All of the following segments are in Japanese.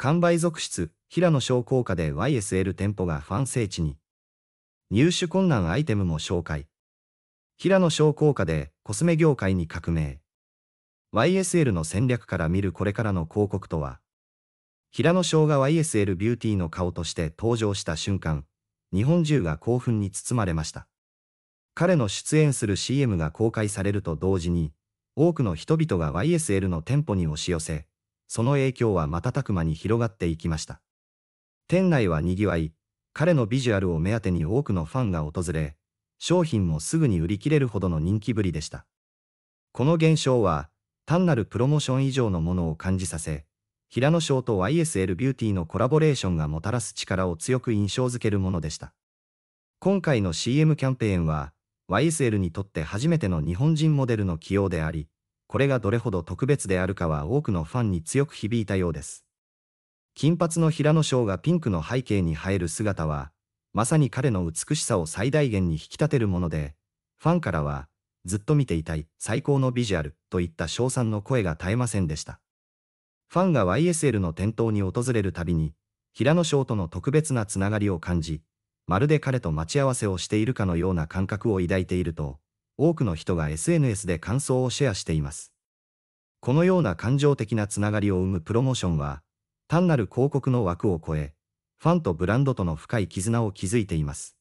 完売続出、平野商工課で YSL 店舗がファン聖地に。入手困難アイテムも紹介。平野商工課でコスメ業界に革命。YSL の戦略から見るこれからの広告とは、平野翔が YSL ビューティーの顔として登場した瞬間、日本中が興奮に包まれました。彼の出演する CM が公開されると同時に、多くの人々が YSL の店舗に押し寄せ、その影響は瞬く間に広がっていきました。店内は賑わい、彼のビジュアルを目当てに多くのファンが訪れ、商品もすぐに売り切れるほどの人気ぶりでした。この現象は、単なるプロモーション以上のものを感じさせ、平野翔と YSL ビューティーのコラボレーションがもたらす力を強く印象づけるものでした。今回の CM キャンペーンは、YSL にとって初めての日本人モデルの起用であり、これがどれほど特別であるかは多くのファンに強く響いたようです。金髪の平野翔がピンクの背景に映える姿は、まさに彼の美しさを最大限に引き立てるもので、ファンからは、ずっと見ていたい、最高のビジュアル、といった称賛の声が絶えませんでした。ファンが YSL の店頭に訪れるたびに、平野翔との特別なつながりを感じ、まるで彼と待ち合わせをしているかのような感覚を抱いていると、多くの人が SNS で感想をシェアしています。このような感情的なつながりを生むプロモーションは、単なる広告の枠を超え、ファンとブランドとの深い絆を築いています。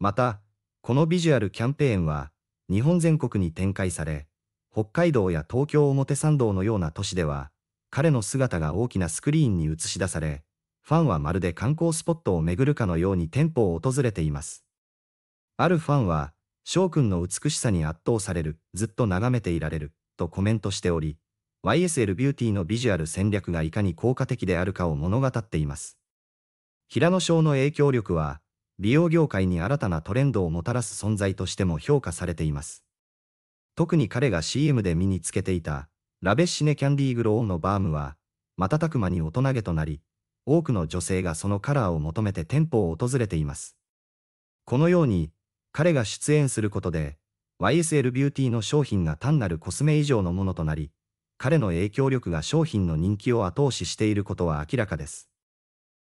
また、このビジュアルキャンペーンは、日本全国に展開され、北海道や東京表参道のような都市では、彼の姿が大きなスクリーンに映し出され、ファンはまるで観光スポットを巡るかのように店舗を訪れています。あるファンは、翔くんの美しさに圧倒される、ずっと眺めていられる、とコメントしており、YSL ビューティーのビジュアル戦略がいかに効果的であるかを物語っています。平野翔の影響力は、美容業界に新たなトレンドをもたらす存在としても評価されています。特に彼が CM で身につけていた、ラベッシネキャンディーグローのバームは、瞬く間に大人げとなり、多くの女性がそのカラーを求めて店舗を訪れています。このように、彼が出演することで、YSL ビューティーの商品が単なるコスメ以上のものとなり、彼の影響力が商品の人気を後押ししていることは明らかです。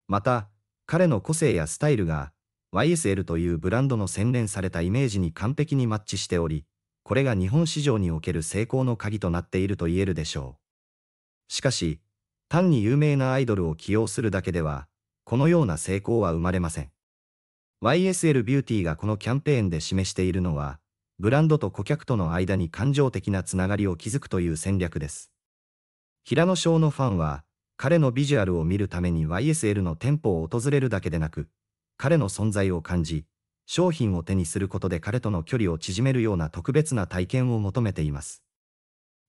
また、彼の個性やスタイルが、YSL というブランドの洗練されたイメージに完璧にマッチしており、これが日本市場における成功の鍵となっていると言えるでしょう。しかし、単に有名なアイドルを起用するだけでは、このような成功は生まれません。YSL ビューティーがこのキャンペーンで示しているのは、ブランドと顧客との間に感情的なつながりを築くという戦略です。平野翔のファンは、彼のビジュアルを見るために YSL の店舗を訪れるだけでなく、彼の存在を感じ、商品を手にすることで彼との距離を縮めるような特別な体験を求めています。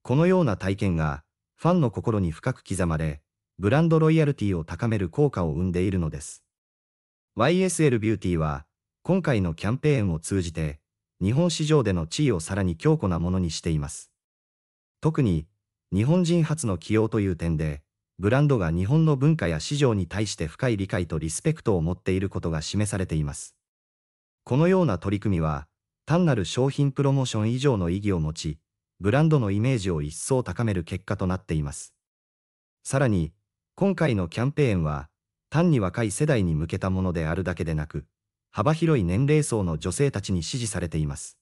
このような体験が、ファンの心に深く刻まれ、ブランドロイヤルティを高める効果を生んでいるのです。YSL ビューティーは、今回のキャンペーンを通じて、日本市場での地位をさらに強固なものにしています。特に、日本人初の起用という点で、ブランドが日本の文化や市場に対して深い理解とリスペクトを持っていることが示されています。このような取り組みは、単なる商品プロモーション以上の意義を持ち、ブランドのイメージを一層高める結果となっています。さらに、今回のキャンペーンは、単に若い世代に向けたものであるだけでなく、幅広い年齢層の女性たちに支持されています。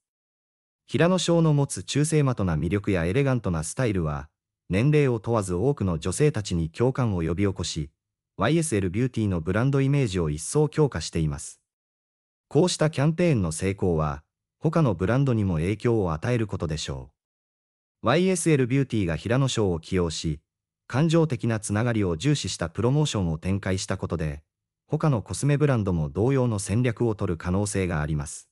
平野翔の持つ中性的な魅力やエレガントなスタイルは、年齢を問わず多くの女性たちに共感を呼び起こし、YSL ビューティーのブランドイメージを一層強化しています。こうしたキャンペーンの成功は、他のブランドにも影響を与えることでしょう。YSL ビューティーが平野翔を起用し、感情的なつながりを重視したプロモーションを展開したことで、他のコスメブランドも同様の戦略を取る可能性があります。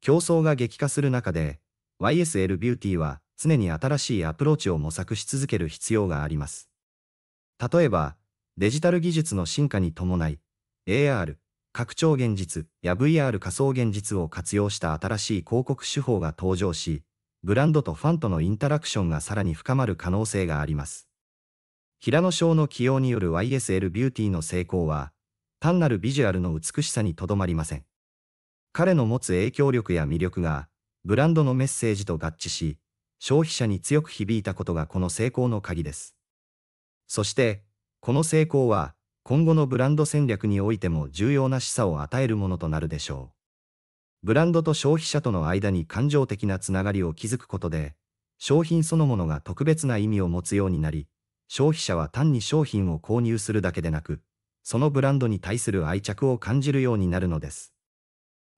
競争が激化する中で、YSL ビューティーは常に新しいアプローチを模索し続ける必要があります。例えば、デジタル技術の進化に伴い、AR、拡張現実や VR 仮想現実を活用した新しい広告手法が登場し、ブランドとファンとのインタラクションがさらに深まる可能性があります。平野翔の起用による YSL ビューティーの成功は、単なるビジュアルの美しさにとどまりません。彼の持つ影響力や魅力が、ブランドのメッセージと合致し、消費者に強く響いたことがこの成功の鍵です。そして、この成功は、今後のブランド戦略においても重要な示唆を与えるものとなるでしょう。ブランドと消費者との間に感情的なつながりを築くことで、商品そのものが特別な意味を持つようになり、消費者は単に商品を購入するだけでなく、そのブランドに対する愛着を感じるようになるのです。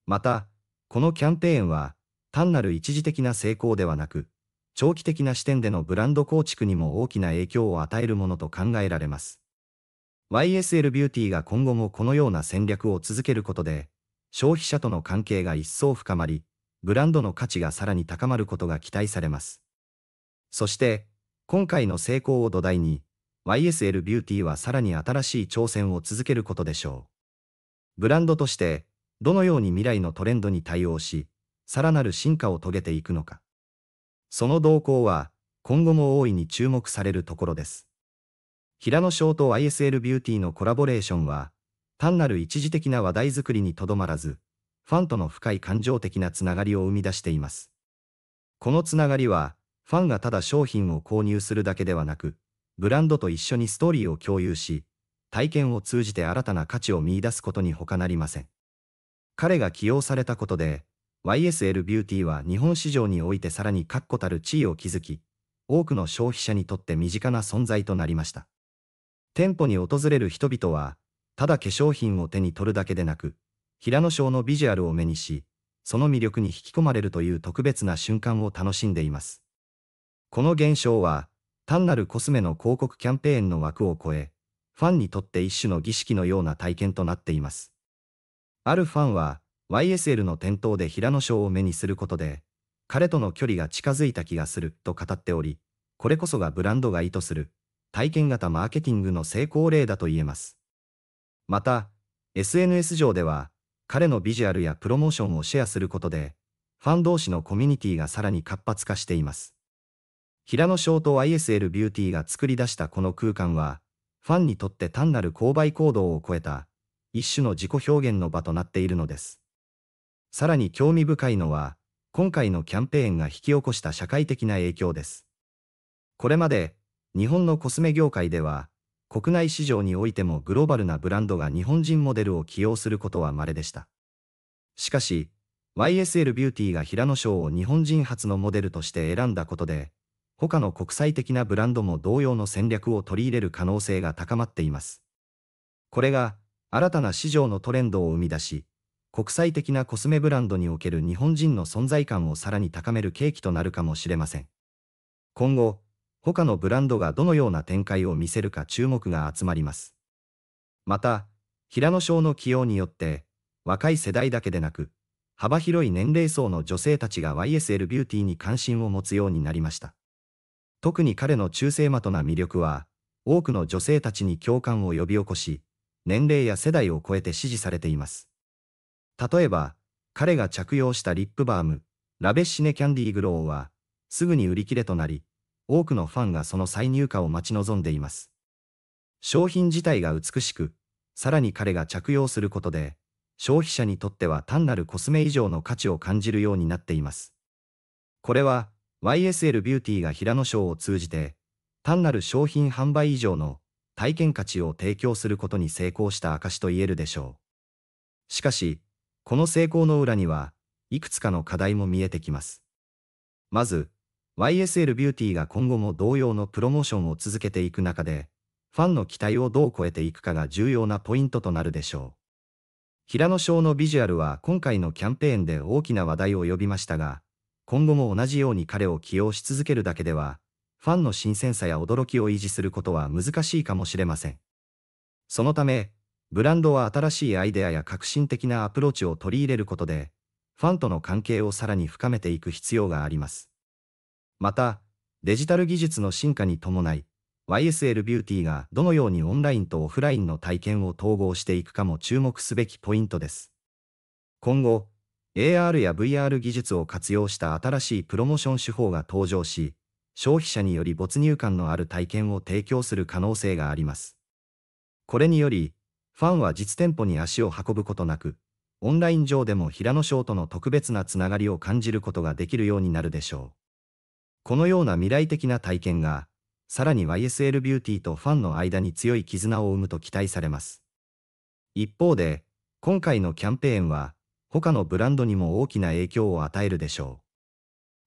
また、このキャンペーンは、単なる一時的な成功ではなく、長期的な視点でのブランド構築にも大きな影響を与えるものと考えられます。YSL ビューティーが今後もこのような戦略を続けることで、消費者との関係が一層深まり、ブランドの価値がさらに高まることが期待されます。そして、今回の成功を土台に、YSL ビューティーはさらに新しい挑戦を続けることでしょう。ブランドとして、どのように未来のトレンドに対応し、さらなる進化を遂げていくのか。その動向は、今後も大いに注目されるところです。平野翔と y s l ビューティーのコラボレーションは、単なる一時的な話題作りにとどまらず、ファンとの深い感情的なつながりを生み出しています。このつながりは、ファンがただ商品を購入するだけではなく、ブランドと一緒にストーリーを共有し、体験を通じて新たな価値を見出すことに他なりません。彼が起用されたことで、YSL ビューティーは日本市場においてさらに確固たる地位を築き、多くの消費者にとって身近な存在となりました。店舗に訪れる人々は、ただ化粧品を手に取るだけでなく、平野翔のビジュアルを目にし、その魅力に引き込まれるという特別な瞬間を楽しんでいます。この現象は、単なるコスメの広告キャンペーンの枠を超え、ファンにとって一種の儀式のような体験となっています。あるファンは、YSL の店頭で平野翔を目にすることで、彼との距離が近づいた気がすると語っており、これこそがブランドが意図する体験型マーケティングの成功例だと言えます。また、SNS 上では、彼のビジュアルやプロモーションをシェアすることで、ファン同士のコミュニティがさらに活発化しています。平野翔と ISL ビューティーが作り出したこの空間は、ファンにとって単なる購買行動を超えた、一種の自己表現の場となっているのです。さらに興味深いのは、今回のキャンペーンが引き起こした社会的な影響です。これまで、日本のコスメ業界では、国内市場においてもグローバルなブランドが日本人モデルを起用することは稀でした。しかし、YSL ビューティーが平野賞を日本人初のモデルとして選んだことで、他の国際的なブランドも同様の戦略を取り入れる可能性が高まっています。これが新たな市場のトレンドを生み出し、国際的なコスメブランドにおける日本人の存在感をさらに高める契機となるかもしれません。今後、他のブランドがどのような展開を見せるか注目が集まります。また、平野賞の起用によって、若い世代だけでなく、幅広い年齢層の女性たちが YSL ビューティーに関心を持つようになりました。特に彼の中性的な魅力は、多くの女性たちに共感を呼び起こし、年齢や世代を超えて支持されています。例えば、彼が着用したリップバーム、ラベッシネキャンディーグローは、すぐに売り切れとなり、多くのファンがその再入荷を待ち望んでいます。商品自体が美しく、さらに彼が着用することで、消費者にとっては単なるコスメ以上の価値を感じるようになっています。これは、YSL ビューティーが平野賞を通じて、単なる商品販売以上の体験価値を提供することに成功した証と言えるでしょう。しかし、この成功の裏には、いくつかの課題も見えてきます。まず、YSL ビューティーが今後も同様のプロモーションを続けていく中で、ファンの期待をどう超えていくかが重要なポイントとなるでしょう。平野翔のビジュアルは今回のキャンペーンで大きな話題を呼びましたが、今後も同じように彼を起用し続けるだけでは、ファンの新鮮さや驚きを維持することは難しいかもしれません。そのため、ブランドは新しいアイデアや革新的なアプローチを取り入れることで、ファンとの関係をさらに深めていく必要があります。また、デジタル技術の進化に伴い、YSL ビューティーがどのようにオンラインとオフラインの体験を統合していくかも注目すべきポイントです。今後、AR や VR 技術を活用した新しいプロモーション手法が登場し、消費者により没入感のある体験を提供する可能性があります。これにより、ファンは実店舗に足を運ぶことなく、オンライン上でも平野翔との特別なつながりを感じることができるようになるでしょう。このような未来的な体験が、さらに YSL ビューティーとファンの間に強い絆を生むと期待されます。一方で、今回のキャンペーンは、他のブランドにも大きな影響を与えるでしょ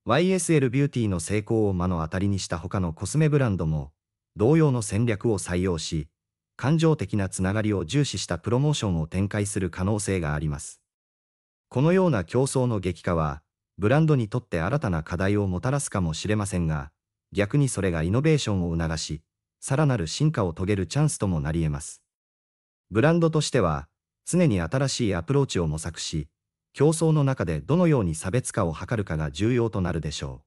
う。YSL ビューティーの成功を目の当たりにした他のコスメブランドも、同様の戦略を採用し、感情的なつながりを重視したプロモーションを展開する可能性があります。このような競争の激化は、ブランドにとって新たな課題をもたらすかもしれませんが、逆にそれがイノベーションを促し、さらなる進化を遂げるチャンスともなり得ます。ブランドとしては、常に新しいアプローチを模索し、競争の中でどのように差別化を図るかが重要となるでしょう。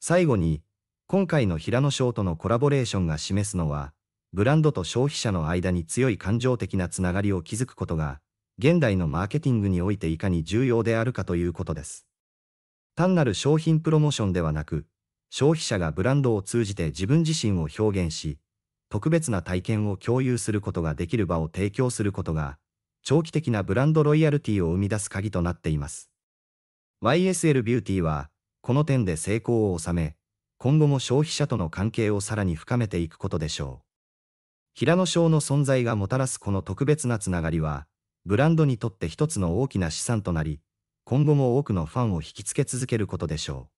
最後に、今回の平野翔とのコラボレーションが示すのは、ブランドと消費者の間に強い感情的なつながりを築くことが、現代のマーケティングにおいていかに重要であるかということです。単なる商品プロモーションではなく、消費者がブランドを通じて自分自身を表現し、特別な体験を共有することができる場を提供することが、長期的なブランドロイヤルティを生み出す鍵となっています。YSL ビューティーは、この点で成功を収め、今後も消費者との関係をさらに深めていくことでしょう。平野翔の存在がもたらすこの特別なつながりは、ブランドにとって一つの大きな資産となり、今後も多くのファンを引きつけ続けることでしょう。